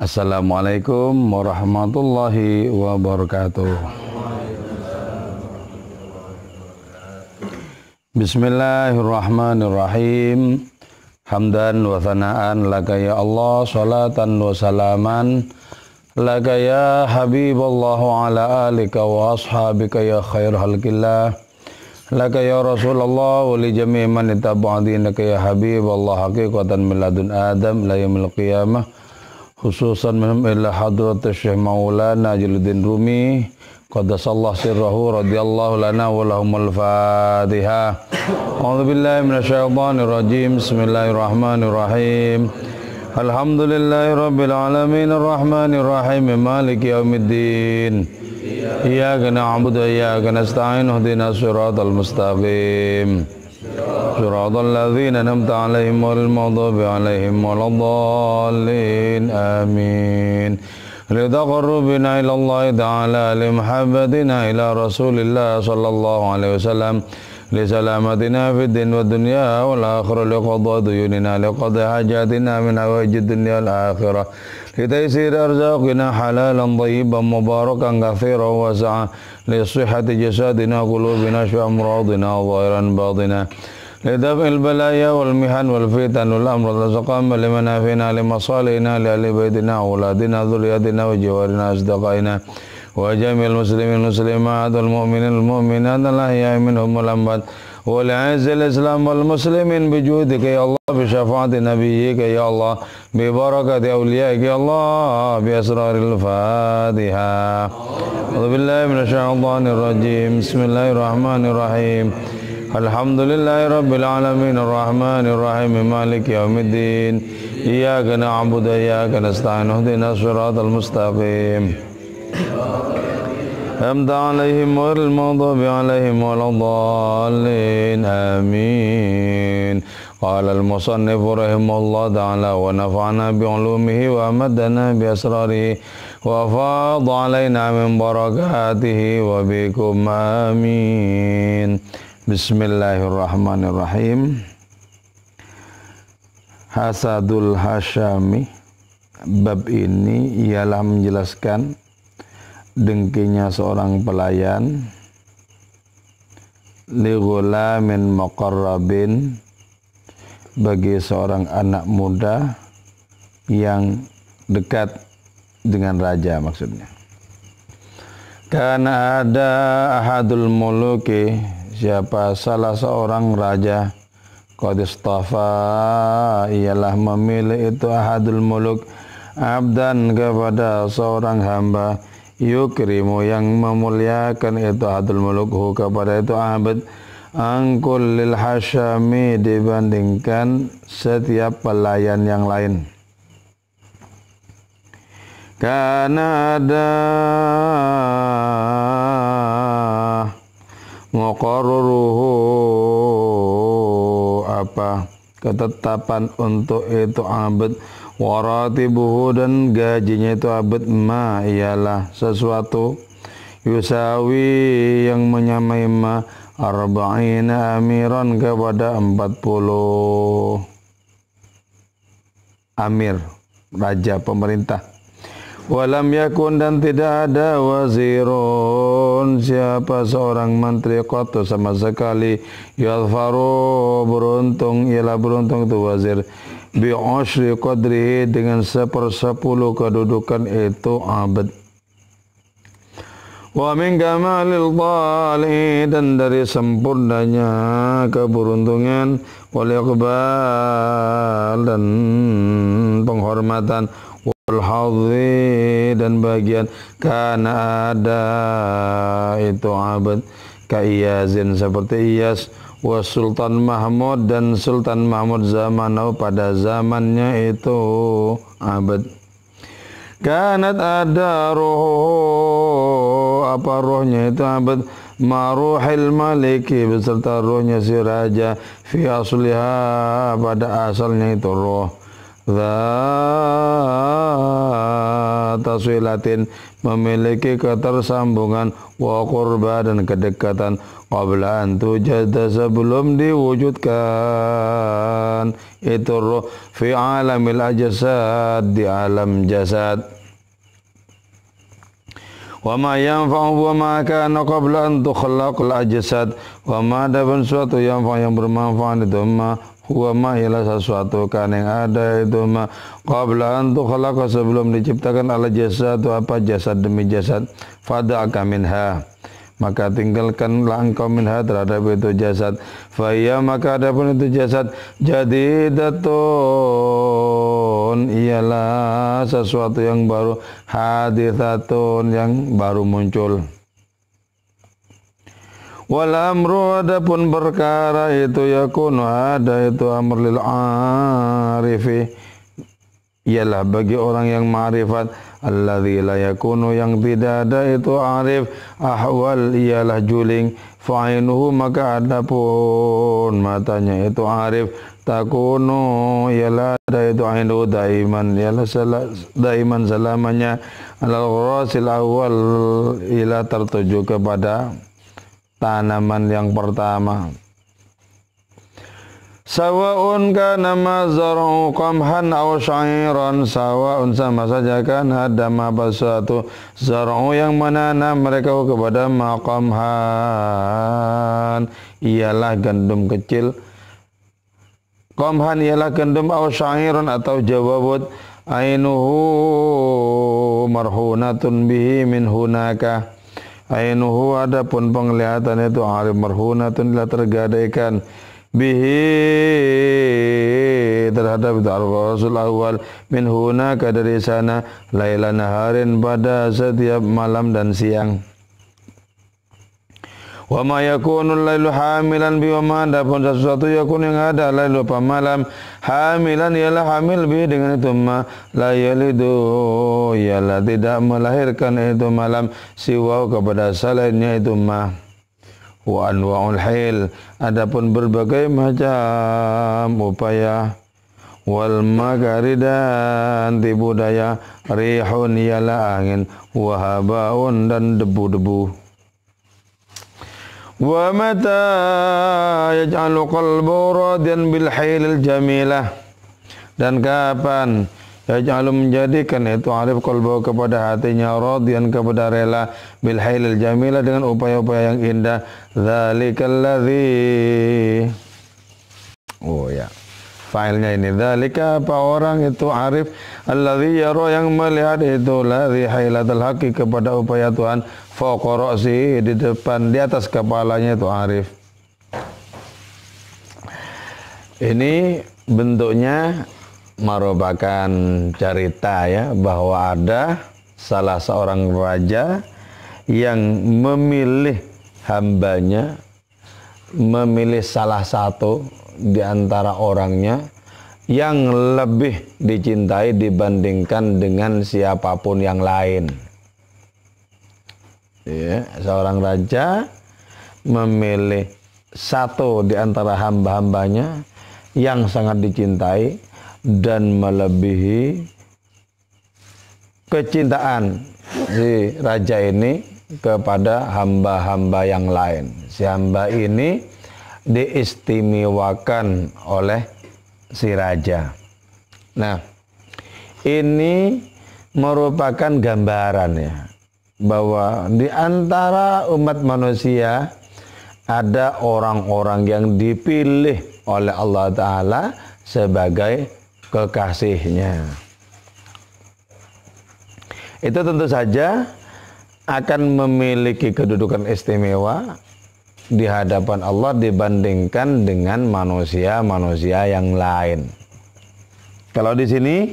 Assalamualaikum warahmatullahi wabarakatuh. Bismillahirrahmanirrahim. Hamdan wa thanaan laka ya Allah, salatan wa salaman laka ya Habiballah wa ala alika wa ashabika ya khair halqillah. Laka ya Rasulullah wa li jami'i man ittaba'a dinaka ya Habiballah haqiqatan min ladun Adam la yaumil qiyamah. خصوصا منهم إلى حضرة الشيخ مولانا الدين رومي قدس الله سره رضي الله لنا ولهم الفاتحة أعوذ بالله من الشيطان الرجيم بسم الله الرحمن الرحيم الحمد لله رب العالمين الرحمن الرحيم مالك يوم الدين إياك نعبد وإياك نستعين اهدنا الصراط المستقيم صراط الذين نمت عليهم غير عليهم ولا الضالين آمين لتقربنا إلى الله تعالى لمحبتنا إلى رسول الله صلى الله عليه وسلم لسلامتنا في الدين والدنيا والآخرة لقضاء ديوننا لقضاء حاجاتنا من حوائج الدنيا والآخرة لتيسير أرزاقنا حلالا طيبا مباركا كثيرا واسعا لصحة جسدنا قلوبنا شفاء أمراضنا ظاهرا باطنا لدفع البلايا والمحن والفتن والأمر لمن فينا لمصالحنا لأهل بيتنا وأولادنا ذريتنا وجوارنا أصدقائنا وجميع المسلمين والمسلمات والمؤمنين والمؤمنات الأحياء منهم والامات ولعز الإسلام والمسلمين بجودك يا الله بشفاعة نبيك يا الله ببركة أوليائك يا الله بأسرار الفاتحة أعوذ بالله من الشيطان الرجيم بسم الله الرحمن الرحيم الحمد لله رب العالمين الرحمن الرحيم مالك يوم الدين إياك نعبد إياك نستعين اهدنا الصراط المستقيم أمد عليهم غير المغضوب عليهم ولا الضالين آمين قال المصنف رحمه الله تعالى ونفعنا بعلومه وأمدنا بأسراره وفاض علينا من بركاته وبكم آمين Bismillahirrahmanirrahim. Hasadul Hasyami bab ini ialah menjelaskan dengkinya seorang pelayan li ghulamin muqarrabin bagi seorang anak muda yang dekat dengan raja maksudnya. Karena ada ahadul muluki siapa salah seorang raja Qadistafa ialah memilih itu ahadul muluk abdan kepada seorang hamba yukrimu yang memuliakan itu ahadul mulukhu kepada itu abad angkul lil hasyami dibandingkan setiap pelayan yang lain karena ada muqarruhu apa ketetapan untuk itu abad waratibuhu dan gajinya itu abad ma ialah sesuatu yusawi yang menyamai ma arba'ina amiran kepada puluh amir raja pemerintah Walam yakun dan tidak ada wazirun siapa seorang menteri kotu sama sekali yalfaru beruntung ialah beruntung itu wazir bi usri qadrihi dengan sepersepuluh kedudukan itu abad wa min kamalil dhali dan dari sempurnanya keberuntungan wal iqbal dan penghormatan Al-Hadhi dan bagian karena ada itu abad kaiyazin seperti Iyas wa Sultan Mahmud dan Sultan Mahmud zamanau pada zamannya itu abad kanat ada roh apa rohnya itu abad maruhil maliki beserta rohnya si raja fi asliha pada asalnya itu roh tasilatin memiliki ketersambungan wa qurba dan kedekatan qabla an tujada sebelum diwujudkan itu rofi fi alamil ajasad di alam jasad yang ينفع وما كان قبل أن تخلق الأجساد وما ada sesuatu yang yang bermanfaat itu ma wa ma ila sesuatu kan yang ada itu ma qabla an tukhlaqa sebelum diciptakan ala jasad apa jasad demi jasad fada'aka minha maka tinggalkanlah engkau minha terhadap itu jasad faya maka adapun itu jasad jadi datun ialah sesuatu yang baru hadithatun yang baru muncul Wal amru adapun perkara itu yakunu ada itu amr lil arifi. Ialah bagi orang yang ma'rifat alladzi la yakunu yang tidak ada itu arif ahwal ialah juling fa'inuhu maka adapun matanya itu arif takunu ialah ada itu ainu daiman ialah sel daiman selamanya al-rasil awal ialah tertuju kepada tanaman yang pertama Sawa'un kana ma zar'u qamhan aw syairan Sawa'un sama saja kan ada apa suatu Zar'u yang menanam mereka kepada maqamhan Ialah gandum kecil Qamhan ialah gandum aw syairan atau jawabut Ainuhu marhunatun bihi min hunakah Ainuhu adapun penglihatan itu arif marhunatun telah tergadaikan bihi terhadap itu Rasul awal min hunaka dari sana lailan harin pada setiap malam dan siang. Wa ma yakunu lailu hamilan bi wa ma adapun sesuatu yakun yang ada lailu apa malam hamilan ialah hamil bi dengan itu ma la yalidu ialah tidak melahirkan itu malam siwa kepada selainnya itu ma wa anwa'ul hil adapun berbagai macam upaya wal makari dan tipu daya rihun ialah angin wahabaun dan debu-debu Wa mata yaj'alu qalbu radian bil hilal jamilah. Dan kapan yaj'alu menjadikan itu arif qalbu kepada hatinya radian kepada rela bil hilal jamilah dengan upaya-upaya yang indah. Dzalikal ladzi Oh ya. Failnya ini. Dalika apa orang itu arif alladhi yaro yang melihat itu ladhi hailatul haqi kepada upaya Tuhan fokorosi di depan di atas kepalanya itu arif. Ini bentuknya merupakan cerita ya bahwa ada salah seorang raja yang memilih hambanya memilih salah satu di antara orangnya yang lebih dicintai dibandingkan dengan siapapun yang lain. Ya, seorang raja memilih satu di antara hamba-hambanya yang sangat dicintai dan melebihi kecintaan si raja ini kepada hamba-hamba yang lain. Si hamba ini diistimewakan oleh si raja. Nah, ini merupakan gambaran ya bahwa di antara umat manusia ada orang-orang yang dipilih oleh Allah taala sebagai kekasihnya. Itu tentu saja akan memiliki kedudukan istimewa di hadapan Allah dibandingkan dengan manusia-manusia yang lain. Kalau di sini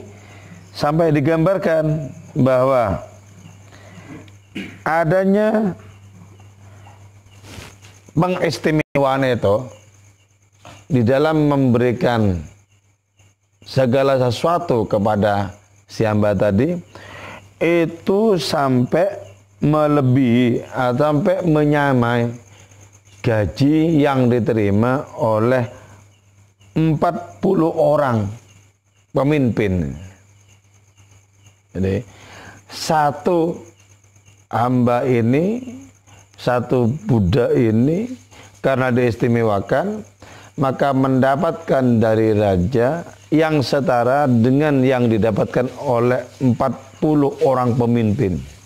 sampai digambarkan bahwa adanya pengistimewaan itu di dalam memberikan segala sesuatu kepada si hamba tadi itu sampai melebihi atau sampai menyamai gaji yang diterima oleh 40 orang pemimpin. Jadi satu hamba ini, satu Buddha ini karena diistimewakan maka mendapatkan dari raja yang setara dengan yang didapatkan oleh 40 orang pemimpin.